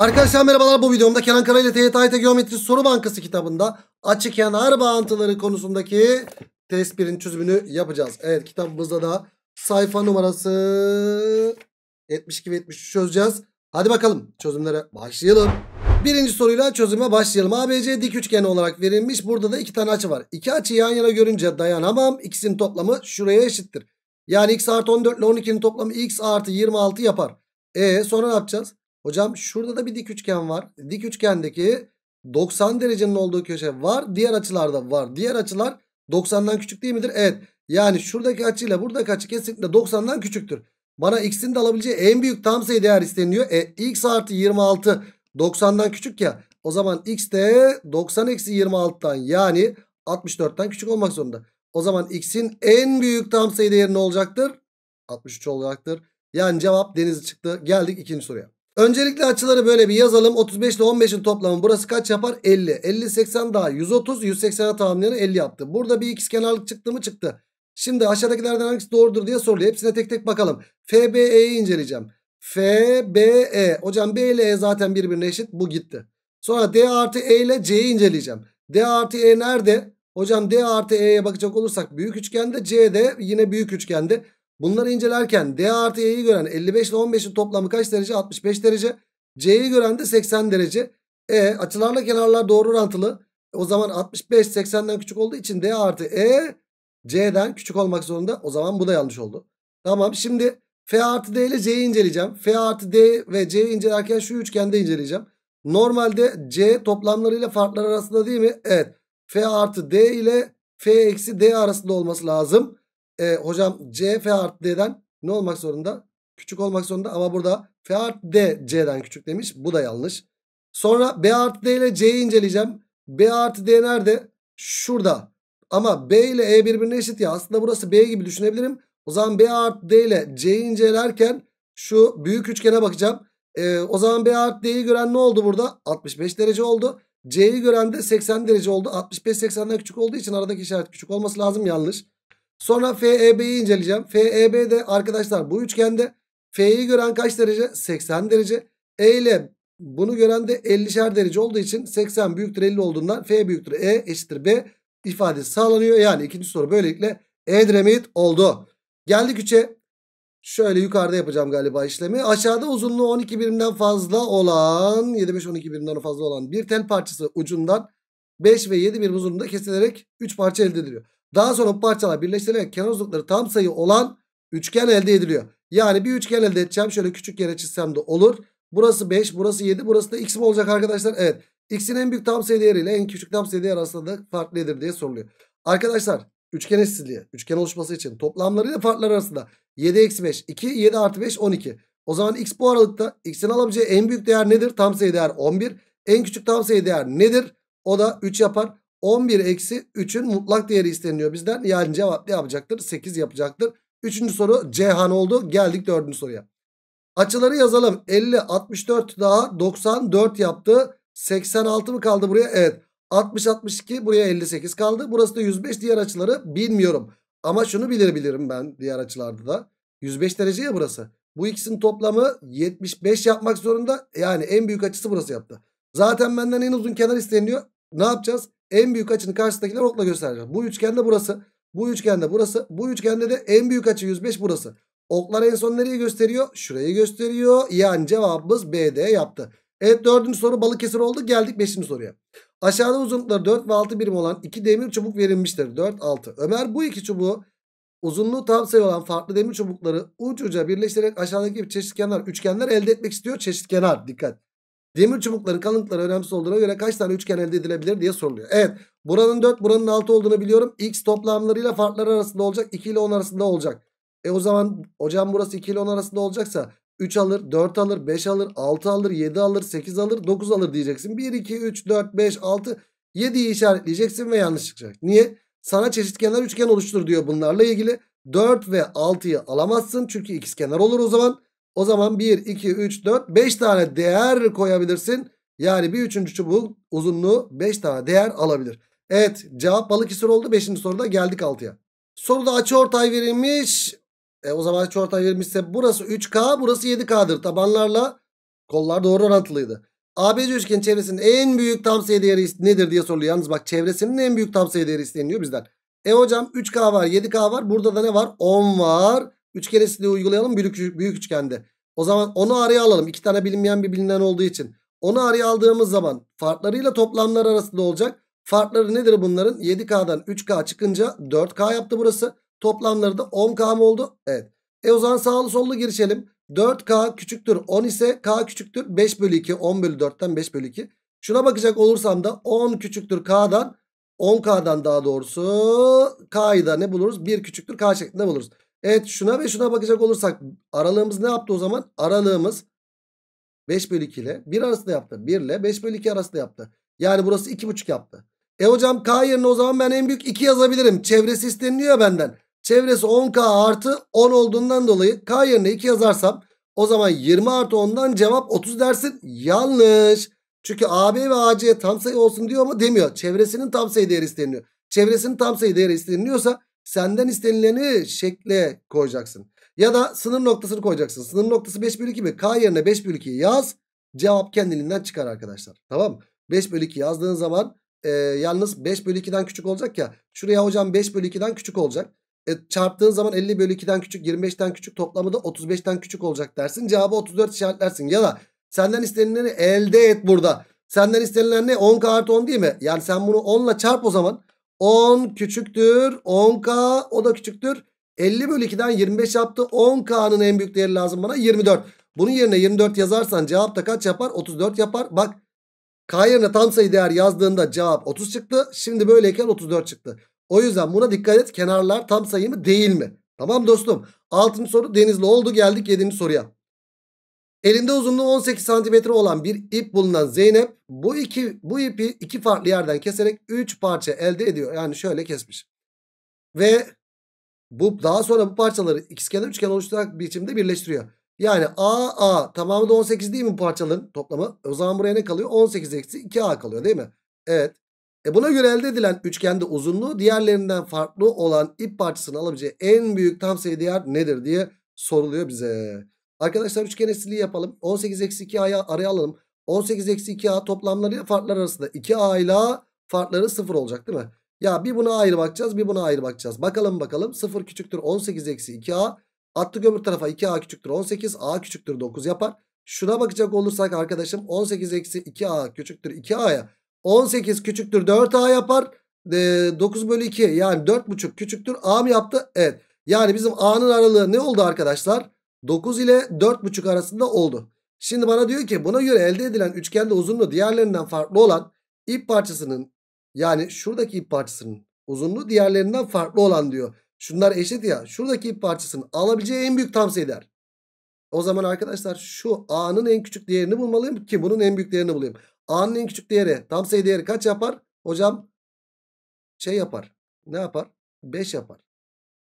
Arkadaşlar merhabalar bu videomda Kenan Kara ile TYT Geometri Soru Bankası kitabında açı kenar bağıntıları konusundaki test birin çözümünü yapacağız. Evet kitabımızda da sayfa numarası 72 ve 73 çözeceğiz. Hadi bakalım çözümlere başlayalım. Birinci soruyla çözüme başlayalım. ABC dik üçgen olarak verilmiş. Burada da iki tane açı var. İki açı yan yana görünce dayanamam. İkisinin toplamı şuraya eşittir. Yani x artı 14 ile 12'nin toplamı x artı 26 yapar. E sonra ne yapacağız? Hocam şurada da bir dik üçgen var. Dik üçgendeki 90 derecenin olduğu köşe var. Diğer açılarda var. Diğer açılar 90'dan küçük değil midir? Evet. Yani şuradaki açıyla buradaki açı kesinlikle 90'dan küçüktür. Bana x'in de alabileceği en büyük tam sayı değer isteniyor. E, x artı 26 90'dan küçük ya. O zaman x de 90 eksi 26'tan yani 64'ten küçük olmak zorunda. O zaman x'in en büyük tam sayı değeri ne olacaktır? 63 olacaktır. Yani cevap denizi çıktı. Geldik ikinci soruya. Öncelikle açıları böyle bir yazalım. 35 ile 15'in toplamı burası kaç yapar? 50. 50 80 daha 130. 180'e tamamlayan 50 yaptı. Burada bir ikizkenarlık çıktı mı çıktı. Şimdi aşağıdakilerden hangisi doğrudur diye soruluyor. Hepsine tek tek bakalım. FBE'yi inceleyeceğim. FBE. Hocam B ile E zaten birbirine eşit. Bu gitti. Sonra D artı E ile C'yi inceleyeceğim. D artı E nerede? Hocam D artı E'ye bakacak olursak büyük üçgende C'de yine büyük üçgende. Bunları incelerken D artı E'yi gören 55 ile 15'in toplamı kaç derece? 65 derece. C'yi gören de 80 derece. E açılarla kenarlar doğru orantılı. O zaman 65 80'den küçük olduğu için D artı E C'den küçük olmak zorunda. O zaman bu da yanlış oldu. Tamam şimdi F artı D ile C'yi inceleyeceğim. F artı D ve C'yi incelerken şu üçgende inceleyeceğim. Normalde C toplamlarıyla farklar arasında değil mi? Evet. F artı D ile F eksi D arasında olması lazım e, hocam C F Art D'den ne olmak zorunda? Küçük olmak zorunda ama burada F artı D C'den küçük demiş. Bu da yanlış. Sonra B Art D ile C'yi inceleyeceğim. B Art D nerede? Şurada. Ama B ile E birbirine eşit ya. Aslında burası B gibi düşünebilirim. O zaman B Art D ile C'yi incelerken şu büyük üçgene bakacağım. Ee, o zaman B Art D'yi gören ne oldu burada? 65 derece oldu. C'yi gören de 80 derece oldu. 65 80'den küçük olduğu için aradaki işaret küçük olması lazım yanlış. Sonra FEB'yi inceleyeceğim. FEB'de arkadaşlar bu üçgende F'yi gören kaç derece? 80 derece. E ile bunu gören de 50'şer derece olduğu için 80 büyüktür 50 olduğundan F büyüktür E eşittir B ifadesi sağlanıyor. Yani ikinci soru böylelikle Edremit oldu. Geldik 3'e. Şöyle yukarıda yapacağım galiba işlemi. Aşağıda uzunluğu 12 birimden fazla olan 7 5 12 birimden fazla olan bir tel parçası ucundan 5 ve 7 birim uzunluğunda kesilerek 3 parça elde ediliyor. Daha sonra bu parçalar birleştirilerek kenar uzunlukları tam sayı olan üçgen elde ediliyor. Yani bir üçgen elde edeceğim. Şöyle küçük yere çizsem de olur. Burası 5, burası 7, burası da x mi olacak arkadaşlar? Evet. X'in en büyük tam sayı değeriyle en küçük tam sayı değer arasında da fark nedir diye soruluyor. Arkadaşlar üçgen eşsizliği, üçgen oluşması için toplamlarıyla farklar arasında 7 eksi 5, 2, 7 artı 5, 12. O zaman x bu aralıkta x'in alabileceği en büyük değer nedir? Tam sayı değer 11. En küçük tam sayı değer nedir? O da 3 yapar. 11 eksi 3'ün mutlak değeri isteniliyor bizden. Yani cevap ne yapacaktır? 8 yapacaktır. Üçüncü soru Cehan oldu. Geldik dördüncü soruya. Açıları yazalım. 50, 64 daha 94 yaptı. 86 mı kaldı buraya? Evet. 60, 62 buraya 58 kaldı. Burası da 105 diğer açıları bilmiyorum. Ama şunu bilebilirim ben diğer açılarda da. 105 derece ya burası. Bu ikisinin toplamı 75 yapmak zorunda. Yani en büyük açısı burası yaptı. Zaten benden en uzun kenar isteniliyor. Ne yapacağız? En büyük açının karşısındakiler okla göstereceğiz. Bu üçgende burası. Bu üçgende burası. Bu üçgende de en büyük açı 105 burası. Oklar en son nereye gösteriyor? Şurayı gösteriyor. Yani cevabımız BD yaptı. Evet dördüncü soru Balıkesir oldu. Geldik beşinci soruya. Aşağıda uzunlukları 4 ve 6 birim olan iki demir çubuk verilmiştir. 4, 6. Ömer bu iki çubuğu uzunluğu tam sayı olan farklı demir çubukları uç uca birleştirerek aşağıdaki çeşitkenar üçgenler elde etmek istiyor. Çeşitkenar dikkat. Demir çubukların kalınlıkları önemsiz olduğuna göre kaç tane üçgen elde edilebilir diye soruluyor. Evet buranın 4 buranın 6 olduğunu biliyorum. X toplamlarıyla farkları arasında olacak 2 ile 10 arasında olacak. E o zaman hocam burası 2 ile 10 arasında olacaksa 3 alır 4 alır 5 alır 6 alır 7 alır 8 alır 9 alır diyeceksin. 1 2 3 4 5 6 7'yi işaretleyeceksin ve yanlış çıkacak. Niye? Sana çeşitkenar üçgen oluştur diyor bunlarla ilgili. 4 ve 6'yı alamazsın çünkü ikizkenar olur o zaman. O zaman 1, 2, 3, 4, 5 tane değer koyabilirsin. Yani bir üçüncü çubuğun uzunluğu 5 tane değer alabilir. Evet cevap balık Balıkesir oldu. 5. soruda geldik 6'ya. Soruda açı ortay verilmiş. E, o zaman açı ortay verilmişse burası 3K burası 7K'dır. Tabanlarla kollar doğru orantılıydı. ABC üçgen çevresinin en büyük tam sayı değeri nedir diye soruluyor. Yalnız bak çevresinin en büyük tam sayı değeri isteniyor bizden. E hocam 3K var 7K var. Burada da ne var? 10 var. Üçgenesini uygulayalım büyük, büyük üçgende. O zaman onu araya alalım. İki tane bilinmeyen bir bilinen olduğu için. Onu araya aldığımız zaman farklarıyla toplamlar arasında olacak. Farkları nedir bunların? 7K'dan 3K çıkınca 4K yaptı burası. Toplamları da 10K mı oldu? Evet. E o zaman sağlı sollu girişelim. 4K küçüktür 10 ise K küçüktür 5 bölü 2. 10 bölü 4'ten 5 bölü 2. Şuna bakacak olursam da 10 küçüktür K'dan 10K'dan daha doğrusu K'yı da ne buluruz? 1 küçüktür K şeklinde buluruz. Evet şuna ve şuna bakacak olursak aralığımız ne yaptı o zaman? Aralığımız 5 bölü 2 ile 1 arasında yaptı. 1 ile 5 bölü 2 arasında yaptı. Yani burası 2,5 yaptı. E hocam K yerine o zaman ben en büyük 2 yazabilirim. Çevresi isteniliyor benden. Çevresi 10K artı 10 olduğundan dolayı K yerine 2 yazarsam o zaman 20 artı 10'dan cevap 30 dersin. Yanlış. Çünkü AB ve AC tam sayı olsun diyor ama demiyor. Çevresinin tam sayı değeri isteniliyor. Çevresinin tam sayı değeri isteniliyorsa senden istenileni şekle koyacaksın. Ya da sınır noktasını koyacaksın. Sınır noktası 5 bölü 2 mi? K yerine 5 bölü 2 yaz. Cevap kendiliğinden çıkar arkadaşlar. Tamam mı? 5 bölü 2 yazdığın zaman e, yalnız 5 bölü 2'den küçük olacak ya. Şuraya hocam 5 bölü 2'den küçük olacak. E, çarptığın zaman 50 bölü 2'den küçük 25'ten küçük toplamı da 35'ten küçük olacak dersin. Cevabı 34 işaretlersin. Ya da senden istenileni elde et burada. Senden istenilen ne? 10k artı 10 değil mi? Yani sen bunu 10 ile çarp o zaman. 10 küçüktür 10K o da küçüktür. 50 bölü 2'den 25 yaptı. 10K'nın en büyük değeri lazım bana 24. Bunun yerine 24 yazarsan cevap da kaç yapar? 34 yapar. Bak K yerine tam sayı değer yazdığında cevap 30 çıktı. Şimdi böyleyken 34 çıktı. O yüzden buna dikkat et. Kenarlar tam sayı mı değil mi? Tamam dostum. Altıncı soru Denizli oldu. Geldik yedinci soruya. Elinde uzunluğu 18 santimetre olan bir ip bulunan Zeynep bu iki bu ipi iki farklı yerden keserek 3 parça elde ediyor. Yani şöyle kesmiş. Ve bu daha sonra bu parçaları ikizkenar üçgen oluşturarak biçimde birleştiriyor. Yani A A tamamı da 18 değil mi bu parçaların toplamı? O zaman buraya ne kalıyor? 18 eksi 2A kalıyor değil mi? Evet. E buna göre elde edilen üçgende uzunluğu diğerlerinden farklı olan ip parçasını alabileceği en büyük tam sayı değer nedir diye soruluyor bize. Arkadaşlar üçgen eşitliği yapalım. 18 eksi 2a'yı araya alalım. 18 eksi 2a toplamları farklar arasında. 2a ile farkları 0 olacak değil mi? Ya bir buna ayrı bakacağız bir buna ayrı bakacağız. Bakalım bakalım 0 küçüktür 18 eksi 2a. attı gömür tarafa 2a küçüktür 18 a küçüktür 9 yapar. Şuna bakacak olursak arkadaşım 18 eksi 2a küçüktür 2a'ya. 18 küçüktür 4a yapar. E, 9 bölü 2 yani 4 buçuk küçüktür a mı yaptı? Evet. Yani bizim a'nın aralığı ne oldu arkadaşlar? 9 ile 4,5 arasında oldu. Şimdi bana diyor ki buna göre elde edilen üçgende uzunluğu diğerlerinden farklı olan ip parçasının yani şuradaki ip parçasının uzunluğu diğerlerinden farklı olan diyor. Şunlar eşit ya şuradaki ip parçasının alabileceği en büyük tam sayıdır. O zaman arkadaşlar şu A'nın en küçük değerini bulmalıyım ki bunun en büyük değerini bulayım. A'nın en küçük değeri tam sayı değeri kaç yapar? Hocam şey yapar. Ne yapar? 5 yapar.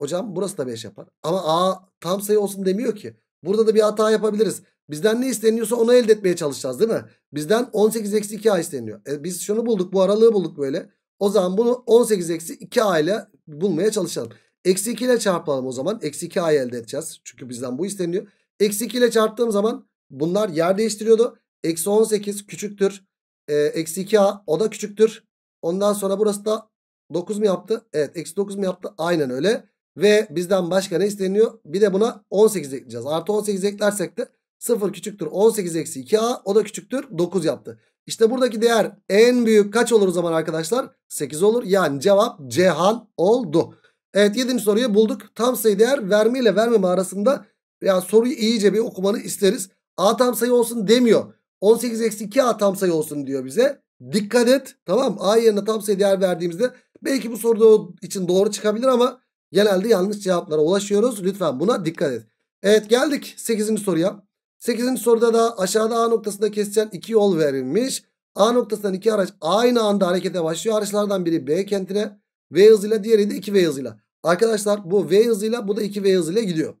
Hocam burası da 5 yapar. Ama A tam sayı olsun demiyor ki. Burada da bir hata yapabiliriz. Bizden ne isteniyorsa onu elde etmeye çalışacağız değil mi? Bizden 18-2A isteniyor. E, biz şunu bulduk bu aralığı bulduk böyle. O zaman bunu 18-2A ile bulmaya çalışalım. Eksi 2 ile çarpalım o zaman. Eksi 2A'yı elde edeceğiz. Çünkü bizden bu isteniyor. Eksi 2 ile çarptığım zaman bunlar yer değiştiriyordu. Eksi 18 küçüktür. E, eksi 2A o da küçüktür. Ondan sonra burası da 9 mu yaptı? Evet eksi 9 mu yaptı? Aynen öyle. Ve bizden başka ne isteniyor? Bir de buna 18 ekleyeceğiz. Artı 18 eklersek de 0 küçüktür 18 eksi 2a o da küçüktür 9 yaptı. İşte buradaki değer en büyük kaç olur o zaman arkadaşlar? 8 olur. Yani cevap Cihan oldu. Evet 7. soruyu bulduk. Tam sayı değer verme ile vermeme arasında yani soruyu iyice bir okumanı isteriz. A tam sayı olsun demiyor. 18 eksi 2 A tam sayı olsun diyor bize. Dikkat et tamam A yerine tam sayı değer verdiğimizde belki bu soruda için doğru çıkabilir ama Genelde yanlış cevaplara ulaşıyoruz. Lütfen buna dikkat et. Evet geldik 8. soruya. 8. soruda da aşağıda A noktasında kesişen iki yol verilmiş. A noktasından iki araç aynı anda harekete başlıyor. Araçlardan biri B kentine V hızıyla diğeri de 2V hızıyla. Arkadaşlar bu V hızıyla bu da 2V hızıyla gidiyor.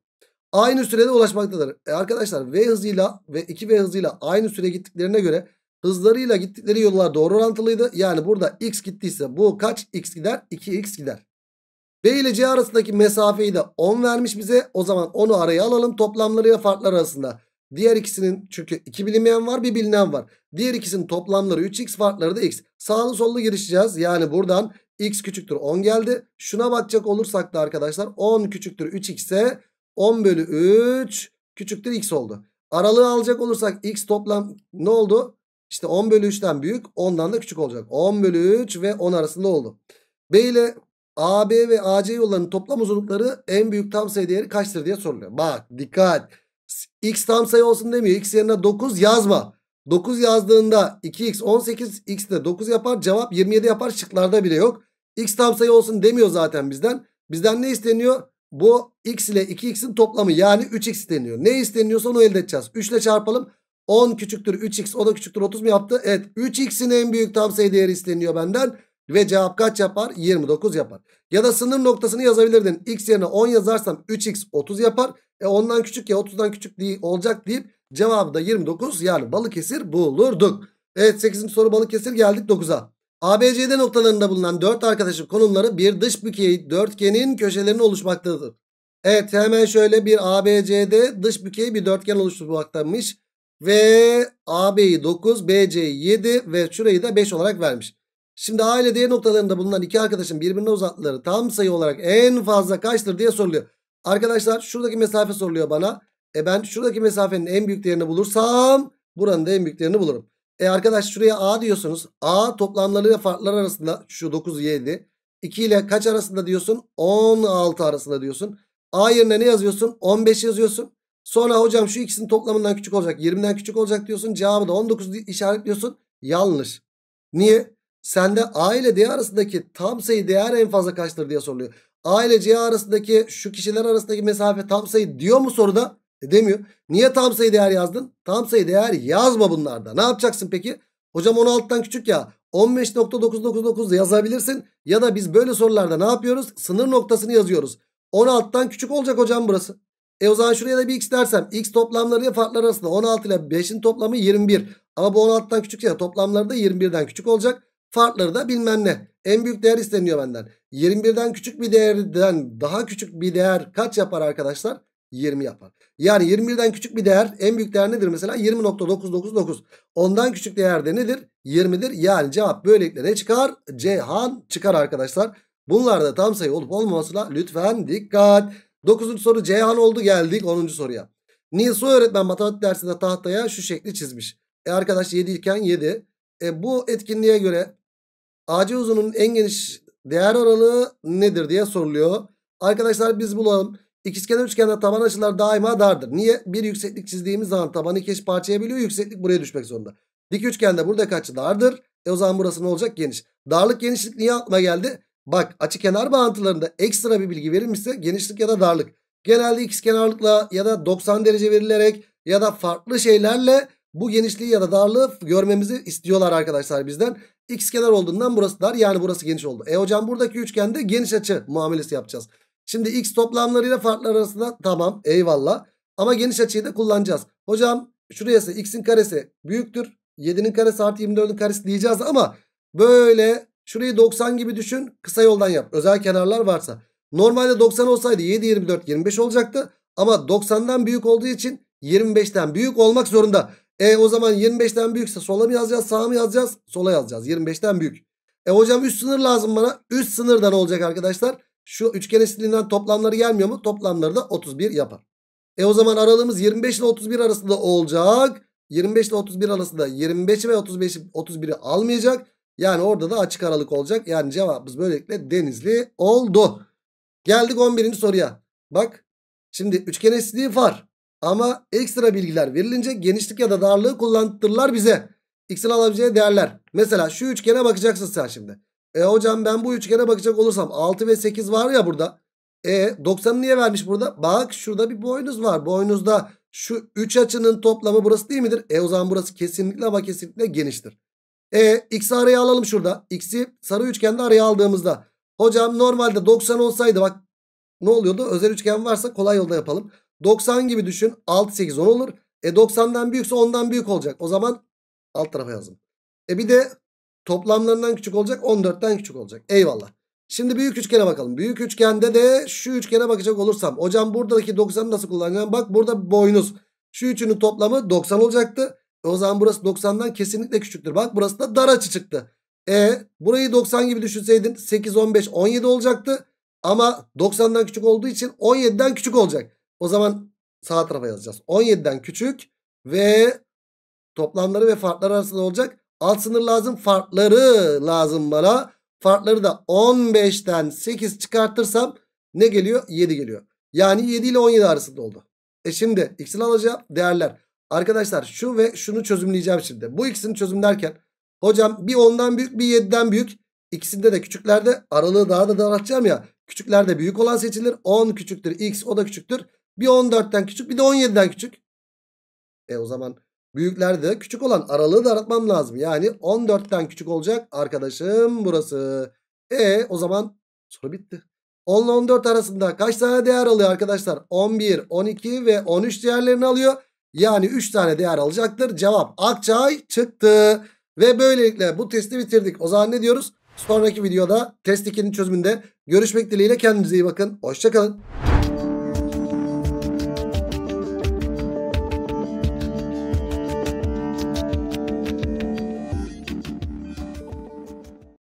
Aynı sürede ulaşmaktadır. E arkadaşlar V hızıyla ve 2V hızıyla aynı süre gittiklerine göre hızlarıyla gittikleri yollar doğru orantılıydı. Yani burada x gittiyse bu kaç x gider? 2x gider. B ile C arasındaki mesafeyi de 10 vermiş bize. O zaman 10'u araya alalım toplamları ya farklar arasında. Diğer ikisinin çünkü 2 bilinmeyen var bir bilinen var. Diğer ikisinin toplamları 3x farkları da x. Sağlı sollu girişeceğiz. Yani buradan x küçüktür 10 geldi. Şuna bakacak olursak da arkadaşlar 10 küçüktür 3x ise 10 bölü 3 küçüktür x oldu. Aralığı alacak olursak x toplam ne oldu? İşte 10 bölü 3'ten büyük 10'dan da küçük olacak. 10 bölü 3 ve 10 arasında oldu. B ile AB ve AC yollarının toplam uzunlukları en büyük tam sayı değeri kaçtır diye soruluyor. Bak dikkat. X tam sayı olsun demiyor. X yerine 9 yazma. 9 yazdığında 2x 18 x de 9 yapar. Cevap 27 yapar. Şıklarda bile yok. X tam sayı olsun demiyor zaten bizden. Bizden ne isteniyor? Bu x ile 2x'in toplamı yani 3x isteniyor. Ne isteniyorsa onu elde edeceğiz. 3 ile çarpalım. 10 küçüktür 3x o da küçüktür 30 mu yaptı? Evet 3x'in en büyük tam sayı değeri isteniyor benden. Ve cevap kaç yapar? 29 yapar. Ya da sınır noktasını yazabilirdin. X yerine 10 yazarsam 3x 30 yapar. E ondan küçük ya 30'dan küçük değil, olacak deyip cevabı da 29 yani Balıkesir bulurduk. Evet 8. soru Balıkesir geldik 9'a. ABCD noktalarında bulunan 4 arkadaşın konumları bir dış bükey dörtgenin köşelerini oluşmaktadır. Evet hemen şöyle bir ABCD dış bükey bir dörtgen oluşturmaktaymış. Ve AB'yi 9, BC'yi 7 ve şurayı da 5 olarak vermiş. Şimdi A ile D noktalarında bulunan iki arkadaşın birbirine uzattıkları tam sayı olarak en fazla kaçtır diye soruluyor. Arkadaşlar şuradaki mesafe soruluyor bana. E ben şuradaki mesafenin en büyük değerini bulursam buranın da en büyük değerini bulurum. E arkadaş şuraya A diyorsunuz. A toplamları ve farklar arasında şu 9 7. 2 ile kaç arasında diyorsun? 16 arasında diyorsun. A yerine ne yazıyorsun? 15 yazıyorsun. Sonra hocam şu ikisinin toplamından küçük olacak. 20'den küçük olacak diyorsun. Cevabı da 19 işaretliyorsun. Yanlış. Niye? Sende A ile D arasındaki tam sayı değer en fazla kaçtır diye soruluyor. A ile C arasındaki şu kişiler arasındaki mesafe tam sayı diyor mu soruda? E demiyor. Niye tam sayı değer yazdın? Tam sayı değer yazma bunlarda. Ne yapacaksın peki? Hocam 16'tan küçük ya. 15.999 yazabilirsin. Ya da biz böyle sorularda ne yapıyoruz? Sınır noktasını yazıyoruz. 16'tan küçük olacak hocam burası. E o zaman şuraya da bir x dersem. X toplamları ya farklar arasında 16 ile 5'in toplamı 21. Ama bu 16'tan küçük ya toplamları da 21'den küçük olacak. Farkları da bilmem ne. En büyük değer isteniyor benden. 21'den küçük bir değerden daha küçük bir değer kaç yapar arkadaşlar? 20 yapar. Yani 21'den küçük bir değer en büyük değer nedir mesela? 20.999. Ondan küçük değer de nedir? 20'dir. Yani cevap böylelikle ne çıkar? Cihan çıkar arkadaşlar. Bunlar da tam sayı olup olmamasına lütfen dikkat. 9. soru Cihan oldu geldik 10. soruya. Nilsu öğretmen matematik dersinde tahtaya şu şekli çizmiş. E arkadaş 7 iken 7. E bu etkinliğe göre AC uzunun en geniş değer oranı nedir diye soruluyor. Arkadaşlar biz bulalım. İkizkenar üçgende taban açılar daima dardır. Niye? Bir yükseklik çizdiğimiz zaman taban iki eş parçaya biliyor, Yükseklik buraya düşmek zorunda. Dik üçgende burada kaçı dardır. E o zaman burası ne olacak? Geniş. Darlık genişlik niye aklıma geldi? Bak açı kenar bağıntılarında ekstra bir bilgi verilmişse genişlik ya da darlık. Genelde ikizkenarlıkla ya da 90 derece verilerek ya da farklı şeylerle bu genişliği ya da darlığı görmemizi istiyorlar arkadaşlar bizden. X kenar olduğundan burası dar yani burası geniş oldu. E hocam buradaki üçgende geniş açı muamelesi yapacağız. Şimdi x toplamlarıyla farklar arasında tamam eyvallah. Ama geniş açıyı da kullanacağız. Hocam şurası x'in karesi büyüktür. 7'nin karesi artı 24'ün karesi diyeceğiz ama böyle şurayı 90 gibi düşün kısa yoldan yap. Özel kenarlar varsa. Normalde 90 olsaydı 7, 24, 25 olacaktı. Ama 90'dan büyük olduğu için 25'ten büyük olmak zorunda. E o zaman 25'ten büyükse sola mı yazacağız sağa mı yazacağız? Sola yazacağız 25'ten büyük. E hocam üst sınır lazım bana. Üst sınır da ne olacak arkadaşlar? Şu üçgen eşitliğinden toplamları gelmiyor mu? Toplamları da 31 yapar. E o zaman aralığımız 25 ile 31 arasında olacak. 25 ile 31 arasında 25 ve 35'i, 31'i almayacak. Yani orada da açık aralık olacak. Yani cevabımız böylelikle denizli oldu. Geldik 11. soruya. Bak şimdi üçgen eşitliği var. Ama ekstra bilgiler verilince genişlik ya da darlığı kullandırırlar bize. X'in alabileceği değerler. Mesela şu üçgene bakacaksın sen şimdi. E hocam ben bu üçgene bakacak olursam 6 ve 8 var ya burada. E 90'ı niye vermiş burada? Bak şurada bir boynuz var. Boynuzda şu 3 açının toplamı burası değil midir? E o zaman burası kesinlikle ama kesinlikle geniştir. E x'i araya alalım şurada. X'i sarı üçgende araya aldığımızda. Hocam normalde 90 olsaydı bak ne oluyordu? Özel üçgen varsa kolay yolda yapalım. 90 gibi düşün. 6 8 10 olur. E 90'dan büyükse 10'dan büyük olacak. O zaman alt tarafa yazdım. E bir de toplamlarından küçük olacak. 14'ten küçük olacak. Eyvallah. Şimdi büyük üçgene bakalım. Büyük üçgende de şu üçgene bakacak olursam. Hocam buradaki 90'ı nasıl kullanacağım? Bak burada boynuz. Şu üçünün toplamı 90 olacaktı. E o zaman burası 90'dan kesinlikle küçüktür. Bak burası da dar açı çıktı. E burayı 90 gibi düşünseydin 8, 15, 17 olacaktı. Ama 90'dan küçük olduğu için 17'den küçük olacak. O zaman sağ tarafa yazacağız. 17'den küçük ve toplamları ve farkları arasında olacak. Alt sınır lazım. Farkları lazım bana. Farkları da 15'ten 8 çıkartırsam ne geliyor? 7 geliyor. Yani 7 ile 17 arasında oldu. E şimdi x'in alacağım değerler. Arkadaşlar şu ve şunu çözümleyeceğim şimdi. Bu ikisini çözümlerken hocam bir 10'dan büyük bir 7'den büyük. İkisinde de küçüklerde aralığı daha da daraltacağım ya. Küçüklerde büyük olan seçilir. 10 küçüktür x o da küçüktür. Bir 14'ten küçük bir de 17'den küçük. E o zaman büyüklerde küçük olan aralığı da aratmam lazım. Yani 14'ten küçük olacak arkadaşım burası. E o zaman soru bitti. 10 ile 14 arasında kaç tane değer alıyor arkadaşlar? 11, 12 ve 13 değerlerini alıyor. Yani 3 tane değer alacaktır. Cevap Akçay çıktı. Ve böylelikle bu testi bitirdik. O zaman ne diyoruz? Sonraki videoda test 2'nin çözümünde görüşmek dileğiyle kendinize iyi bakın. Hoşçakalın.